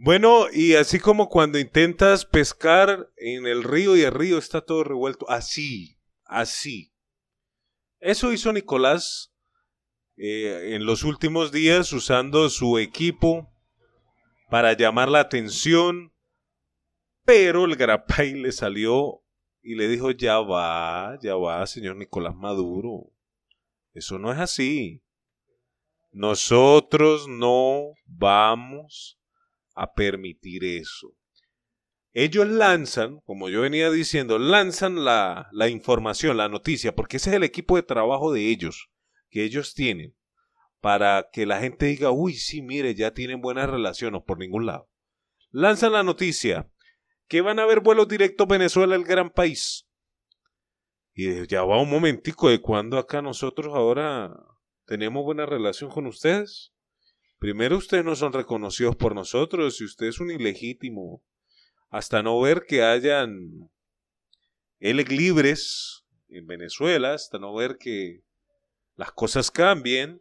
Bueno, y así como cuando intentas pescar en el río y el río está todo revuelto, así, así. Eso hizo Nicolás eh, en los últimos días usando su equipo para llamar la atención, pero el garapay le salió y le dijo, ya va, ya va, señor Nicolás Maduro, eso no es así. Nosotros no vamos a permitir eso. Ellos lanzan, como yo venía diciendo, lanzan la, la información, la noticia, porque ese es el equipo de trabajo de ellos, que ellos tienen, para que la gente diga, uy, sí, mire, ya tienen buenas relaciones por ningún lado. Lanzan la noticia, que van a haber vuelos directos Venezuela, el gran país. Y ya va un momentico, ¿de cuando acá nosotros ahora tenemos buena relación con ustedes? Primero ustedes no son reconocidos por nosotros y usted es un ilegítimo. Hasta no ver que hayan eleg libres en Venezuela, hasta no ver que las cosas cambien,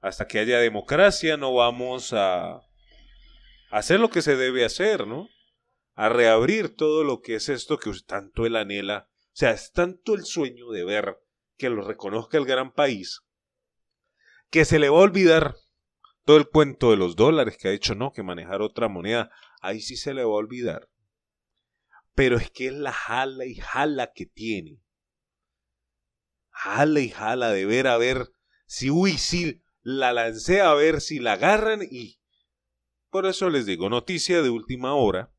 hasta que haya democracia, no vamos a hacer lo que se debe hacer, ¿no? A reabrir todo lo que es esto que tanto él anhela. O sea, es tanto el sueño de ver que lo reconozca el gran país, que se le va a olvidar el cuento de los dólares que ha hecho no, que manejar otra moneda, ahí sí se le va a olvidar. Pero es que es la jala y jala que tiene. Jala y jala de ver a ver si, uy, si la lancé a ver si la agarran y... Por eso les digo, noticia de última hora.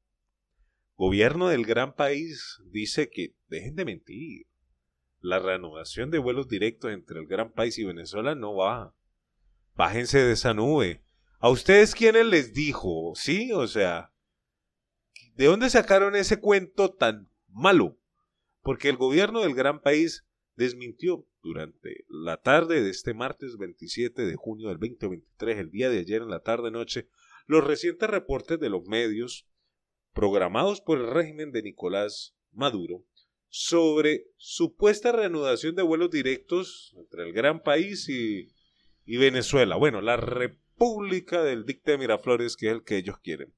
Gobierno del gran país dice que dejen de mentir. La renovación de vuelos directos entre el gran país y Venezuela no va Bájense de esa nube. ¿A ustedes quiénes les dijo? Sí, o sea, ¿de dónde sacaron ese cuento tan malo? Porque el gobierno del gran país desmintió durante la tarde de este martes 27 de junio del 2023, el día de ayer en la tarde-noche, los recientes reportes de los medios programados por el régimen de Nicolás Maduro sobre supuesta reanudación de vuelos directos entre el gran país y y Venezuela. Bueno, la República del Dicta de Miraflores, que es el que ellos quieren.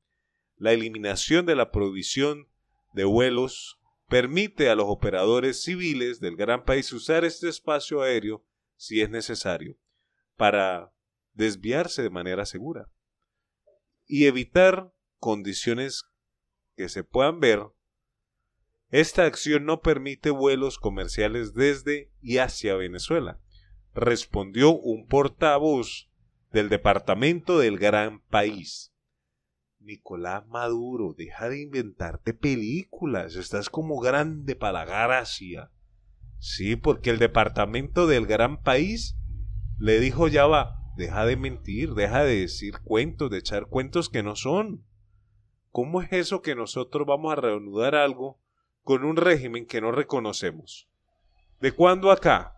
La eliminación de la prohibición de vuelos permite a los operadores civiles del gran país usar este espacio aéreo si es necesario para desviarse de manera segura y evitar condiciones que se puedan ver, esta acción no permite vuelos comerciales desde y hacia Venezuela respondió un portavoz del departamento del gran país. Nicolás Maduro, deja de inventarte películas, estás como grande para gracia Sí, porque el departamento del gran país le dijo ya va, deja de mentir, deja de decir cuentos, de echar cuentos que no son. ¿Cómo es eso que nosotros vamos a reanudar algo con un régimen que no reconocemos? ¿De cuándo acá?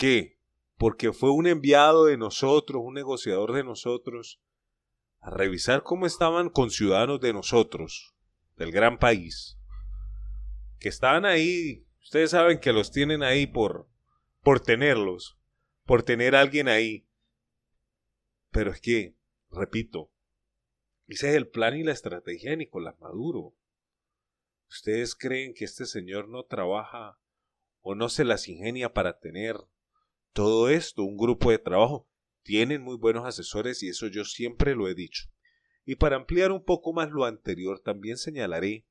qué? Porque fue un enviado de nosotros, un negociador de nosotros, a revisar cómo estaban con ciudadanos de nosotros, del gran país, que estaban ahí, ustedes saben que los tienen ahí por, por tenerlos, por tener a alguien ahí. Pero es que, repito, ese es el plan y la estrategia de Nicolás Maduro. ¿Ustedes creen que este señor no trabaja o no se las ingenia para tener todo esto, un grupo de trabajo, tienen muy buenos asesores y eso yo siempre lo he dicho. Y para ampliar un poco más lo anterior, también señalaré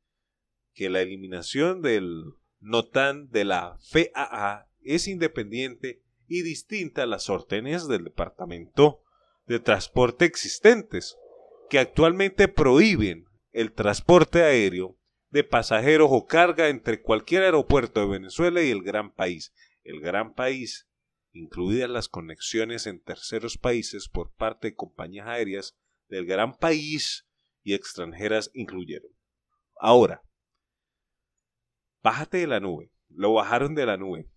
que la eliminación del NOTAN de la FAA es independiente y distinta a las órdenes del Departamento de Transporte existentes, que actualmente prohíben el transporte aéreo de pasajeros o carga entre cualquier aeropuerto de Venezuela y el gran país. El gran país incluidas las conexiones en terceros países por parte de compañías aéreas del gran país y extranjeras incluyeron. Ahora, bájate de la nube. Lo bajaron de la nube.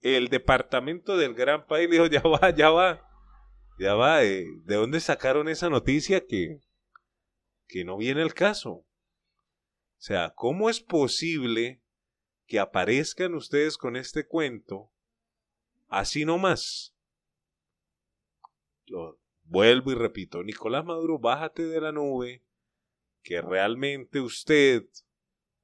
El departamento del gran país dijo, ya va, ya va. Ya va, eh, ¿de dónde sacaron esa noticia que, que no viene el caso? O sea, ¿cómo es posible que aparezcan ustedes con este cuento Así nomás. Lo vuelvo y repito, Nicolás Maduro, bájate de la nube, que realmente usted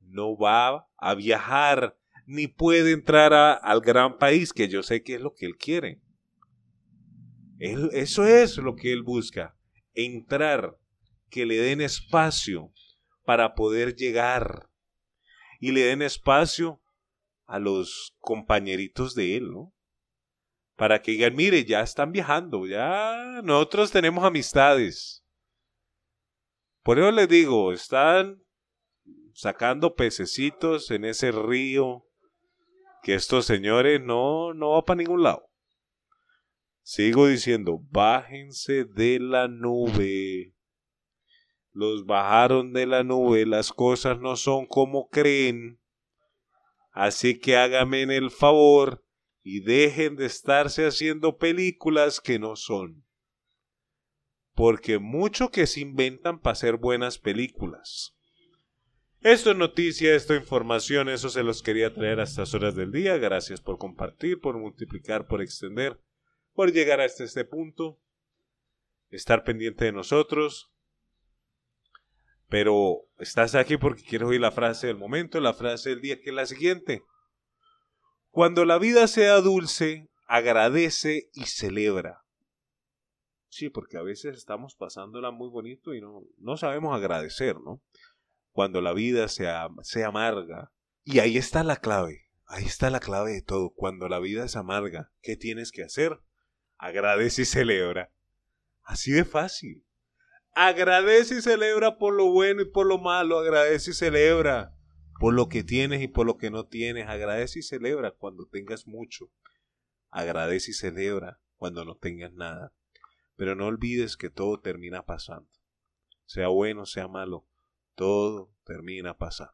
no va a viajar ni puede entrar al gran país, que yo sé que es lo que él quiere. eso es lo que él busca, entrar, que le den espacio para poder llegar y le den espacio a los compañeritos de él, ¿no? para que digan, mire, ya están viajando, ya nosotros tenemos amistades. Por eso les digo, están sacando pececitos en ese río que estos señores no, no para ningún lado. Sigo diciendo, bájense de la nube. Los bajaron de la nube, las cosas no son como creen. Así que hágame el favor y dejen de estarse haciendo películas que no son. Porque mucho que se inventan para hacer buenas películas. Esto es noticia, esto es información, eso se los quería traer a estas horas del día. Gracias por compartir, por multiplicar, por extender, por llegar hasta este punto, estar pendiente de nosotros. Pero estás aquí porque quieres oír la frase del momento, la frase del día, que es la siguiente. Cuando la vida sea dulce, agradece y celebra. Sí, porque a veces estamos pasándola muy bonito y no, no sabemos agradecer, ¿no? Cuando la vida sea, sea amarga. Y ahí está la clave, ahí está la clave de todo. Cuando la vida es amarga, ¿qué tienes que hacer? Agradece y celebra. Así de fácil. Agradece y celebra por lo bueno y por lo malo. Agradece y celebra por lo que tienes y por lo que no tienes. Agradece y celebra cuando tengas mucho. Agradece y celebra cuando no tengas nada. Pero no olvides que todo termina pasando. Sea bueno, sea malo, todo termina pasando.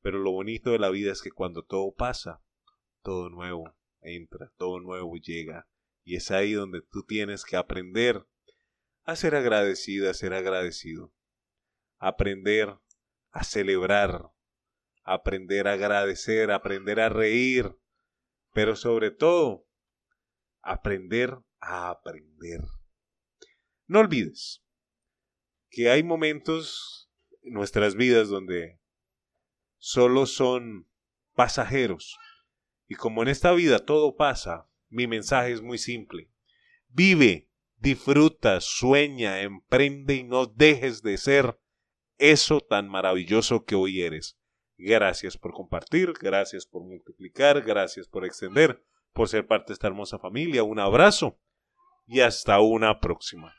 Pero lo bonito de la vida es que cuando todo pasa, todo nuevo entra, todo nuevo llega. Y es ahí donde tú tienes que aprender a ser agradecida, a ser agradecido. Aprender a celebrar aprender a agradecer, aprender a reír, pero sobre todo, aprender a aprender. No olvides que hay momentos en nuestras vidas donde solo son pasajeros. Y como en esta vida todo pasa, mi mensaje es muy simple. Vive, disfruta, sueña, emprende y no dejes de ser eso tan maravilloso que hoy eres. Gracias por compartir, gracias por multiplicar, gracias por extender, por ser parte de esta hermosa familia. Un abrazo y hasta una próxima.